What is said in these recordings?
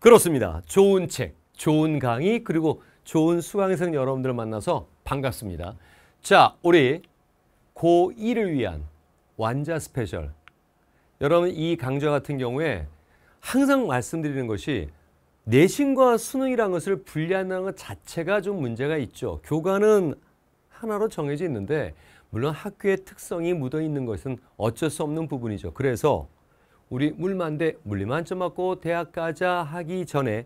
그렇습니다. 좋은 책, 좋은 강의, 그리고 좋은 수강생 여러분들 만나서 반갑습니다. 자, 우리 고2를 위한 완자 스페셜. 여러분 이 강좌 같은 경우에 항상 말씀드리는 것이 내신과 수능이라는 것을 분리하는 것 자체가 좀 문제가 있죠. 교과는 하나로 정해져 있는데 물론 학교의 특성이 묻어 있는 것은 어쩔 수 없는 부분이죠. 그래서 우리 물만대 물리 만점 맞고 대학 가자 하기 전에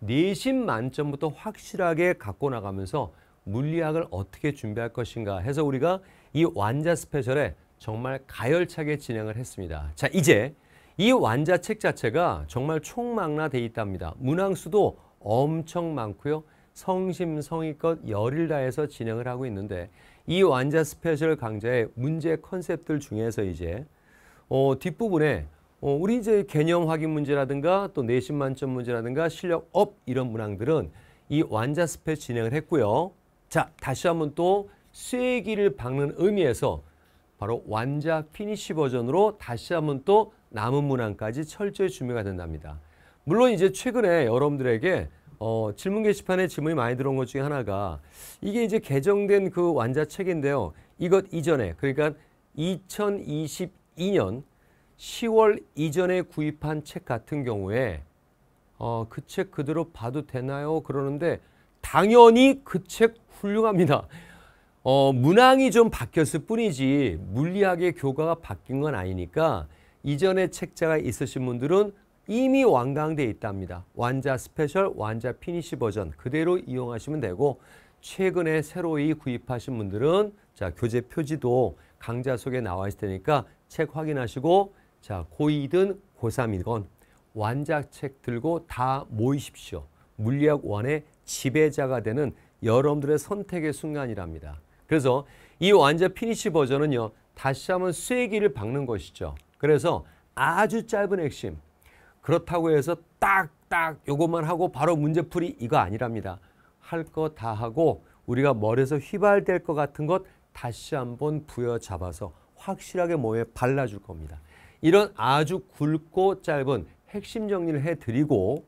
내신 만점부터 확실하게 갖고 나가면서 물리학을 어떻게 준비할 것인가 해서 우리가 이 완자 스페셜에 정말 가열차게 진행을 했습니다. 자 이제 이 완자 책 자체가 정말 총망라돼 있답니다. 문항수도 엄청 많고요. 성심성의껏 열일 다해서 진행을 하고 있는데 이 완자 스페셜 강좌의 문제 컨셉들 중에서 이제 어, 뒷부분에 어, 우리 이제 개념 확인 문제라든가 또 내신 만점 문제라든가 실력 업 이런 문항들은 이 완자 스펙 진행을 했고요. 자, 다시 한번 또 쐐기를 박는 의미에서 바로 완자 피니시 버전으로 다시 한번 또 남은 문항까지 철저히 준비가 된답니다. 물론 이제 최근에 여러분들에게 어, 질문 게시판에 질문이 많이 들어온 것 중에 하나가 이게 이제 개정된 그 완자 책인데요. 이것 이전에 그러니까 2022년 10월 이전에 구입한 책 같은 경우에 어, 그 책 그대로 봐도 되나요? 그러는데 당연히 그 책 훌륭합니다. 어, 문항이 좀 바뀌었을 뿐이지 물리학의 교과가 바뀐 건 아니니까 이전에 책자가 있으신 분들은 이미 완강돼 있답니다. 완자 스페셜, 완자 피니시 버전 그대로 이용하시면 되고 최근에 새로이 구입하신 분들은 자 교재 표지도 강좌 속에 나와 있을 테니까 책 확인하시고 자, 고2든 고3이건 완자책 들고 다 모이십시오. 물리학 원의 지배자가 되는 여러분들의 선택의 순간이랍니다. 그래서 이 완자 피니시 버전은요. 다시 한번 쐐기를 박는 것이죠. 그래서 아주 짧은 핵심. 그렇다고 해서 딱딱 요것만 하고 바로 문제풀이 이거 아니랍니다. 할 거 다 하고 우리가 머리에서 휘발될 것 같은 것 다시 한번 부여잡아서 확실하게 몸에 발라줄 겁니다. 이런 아주 굵고 짧은 핵심 정리를 해드리고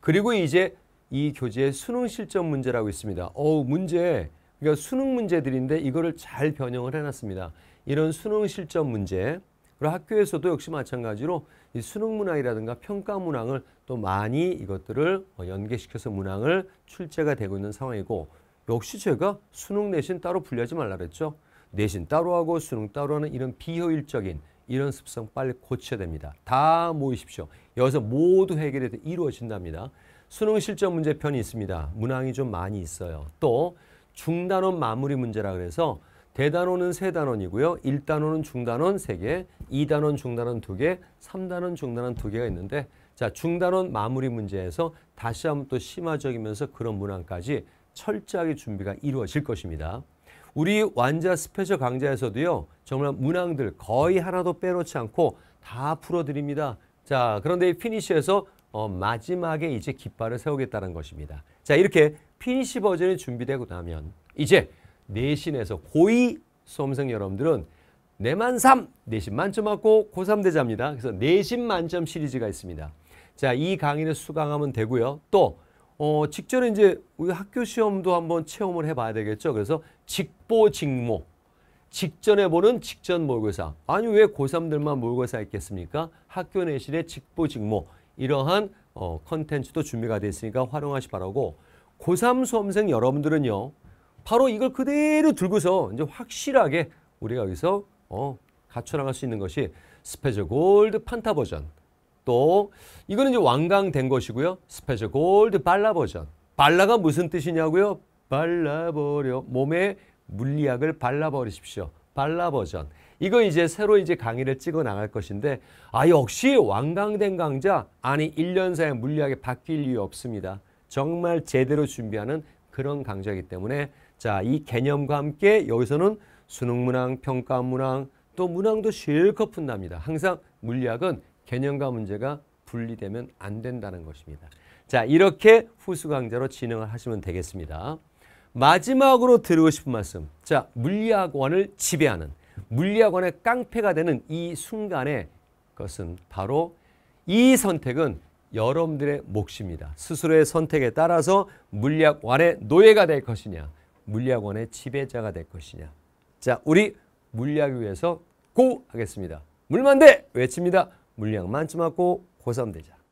그리고 이제 이 교재의 수능 실전 문제라고 있습니다. 어우 문제 그러니까 수능 문제들인데 이거를 잘 변형을 해놨습니다. 이런 수능 실전 문제 그리고 학교에서도 역시 마찬가지로 이 수능 문항이라든가 평가 문항을 또 많이 이것들을 어, 연계시켜서 문항을 출제가 되고 있는 상황이고 역시 제가 수능 내신 따로 분리하지 말라 그랬죠. 내신 따로 하고 수능 따로 하는 이런 비효율적인 이런 습성 빨리 고쳐야 됩니다. 다 모이십시오. 여기서 모두 해결이 이루어진답니다. 수능 실전 문제편이 있습니다. 문항이 좀 많이 있어요. 또 중단원 마무리 문제라 그래서 대단원은 세단원이고요. 1단원은 중단원 3개, 2단원 중단원 2개, 3단원 중단원 2개가 있는데 자 중단원 마무리 문제에서 다시 한번 또 심화적이면서 그런 문항까지 철저하게 준비가 이루어질 것입니다. 우리 완자 스페셜 강좌에서도요. 정말 문항들 거의 하나도 빼놓지 않고 다 풀어드립니다. 자, 그런데 피니쉬에서 어, 마지막에 이제 깃발을 세우겠다는 것입니다. 자, 이렇게 피니쉬 버전이 준비되고 나면 이제 내신에서 고2 수험생 여러분들은 내만 3, 내신 만점 맞고 고3 대자입니다. 그래서 내신 만점 시리즈가 있습니다. 자, 이 강의를 수강하면 되고요. 또 어, 직전에 이제 우리 학교 시험도 한번 체험을 해봐야 되겠죠. 그래서 직보직모. 직전에 보는 직전 모의고사. 아니 왜 고3들만 모의고사 있겠습니까? 학교 내실의 직보직모. 이러한 어, 컨텐츠도 준비가 되어 있으니까 활용하시 바라고 고3 수험생 여러분들은요. 바로 이걸 그대로 들고서 이제 확실하게 우리가 여기서 어, 갖춰나갈 수 있는 것이 스페셜 골드 판타 버전 또 이거는 이제 완강된 것이고요. 스페셜 골드 발라 버전 발라가 무슨 뜻이냐고요? 발라버려 몸에 물리학을 발라버리십시오. 발라 버전. 이거 이제 새로 이제 강의를 찍어 나갈 것인데 아 역시 완강된 강좌 아니 1년 사이 물리학이 바뀔 이유 없습니다. 정말 제대로 준비하는 그런 강좌이기 때문에 자 이 개념과 함께 여기서는 수능문항, 평가문항 또 문항도 실컷 푼답니다. 항상 물리학은 개념과 문제가 분리되면 안 된다는 것입니다. 자 이렇게 후수 강좌로 진행을 하시면 되겠습니다. 마지막으로 드리고 싶은 말씀. 자, 물리학원을 지배하는 물리학원의 깡패가 되는 이 순간에 것은 바로 이 선택은 여러분들의 몫입니다. 스스로의 선택에 따라서 물리학원의 노예가 될 것이냐, 물리학원의 지배자가 될 것이냐. 자, 우리 물리학을 위해서 고 하겠습니다. 물만대 외칩니다. 물리학 만점 맞고 고3 되자.